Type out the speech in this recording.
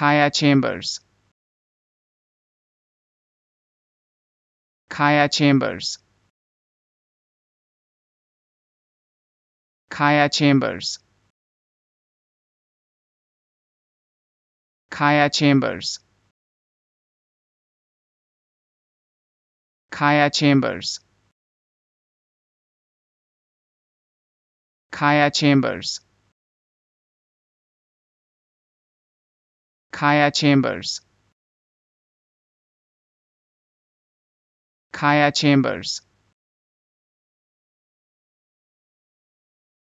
Kaya Chambers Kaya Chambers Kaya Chambers Kaya Chambers Kaya Chambers Kaya Chambers Kaya Chambers Kaya Chambers